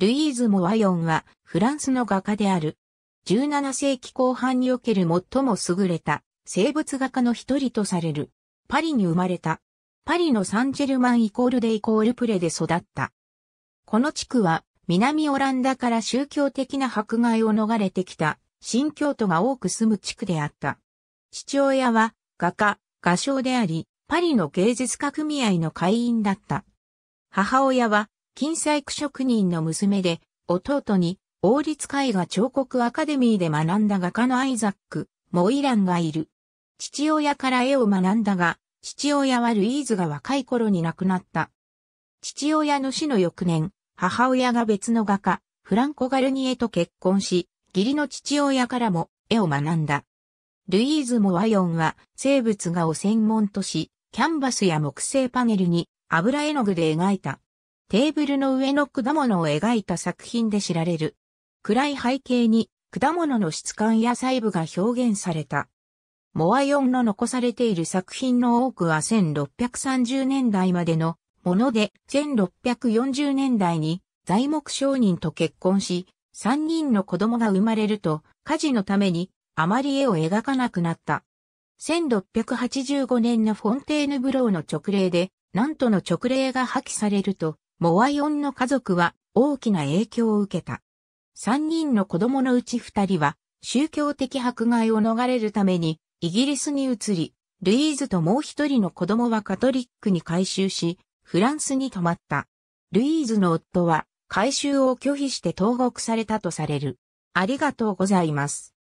ルイーズ・モワヨンはフランスの画家である。17世紀後半における最も優れた生物画家の一人とされる。パリに生まれた。パリのサンジェルマンイコールデイコールプレで育った。この地区は南オランダから宗教的な迫害を逃れてきた新教徒が多く住む地区であった。父親は画家、画商であり、パリの芸術家組合の会員だった。母親は金細工職人の娘で、弟に、王立絵画彫刻アカデミーで学んだ画家のアイザック、モイランがいる。父親から絵を学んだが、父親はルイーズが若い頃に亡くなった。父親の死の翌年、母親が別の画家、フランコ・ガルニエと結婚し、義理の父親からも絵を学んだ。ルイーズもワヨンは生物画を専門とし、キャンバスや木製パネルに油絵の具で描いた。テーブルの上の果物を描いた作品で知られる。暗い背景に果物の質感や細部が表現された。モアヨンの残されている作品の多くは1630年代までのもので、1640年代に材木商人と結婚し、3人の子供が生まれると、家事のためにあまり絵を描かなくなった。1685年のフォンテーヌブローの直令で、なんとの直令が破棄されると、モアイオンの家族は大きな影響を受けた。三人の子供のうち二人は宗教的迫害を逃れるためにイギリスに移り、ルイーズともう一人の子供はカトリックに改宗し、フランスに泊まった。ルイーズの夫は改宗を拒否して投獄されたとされる。ありがとうございます。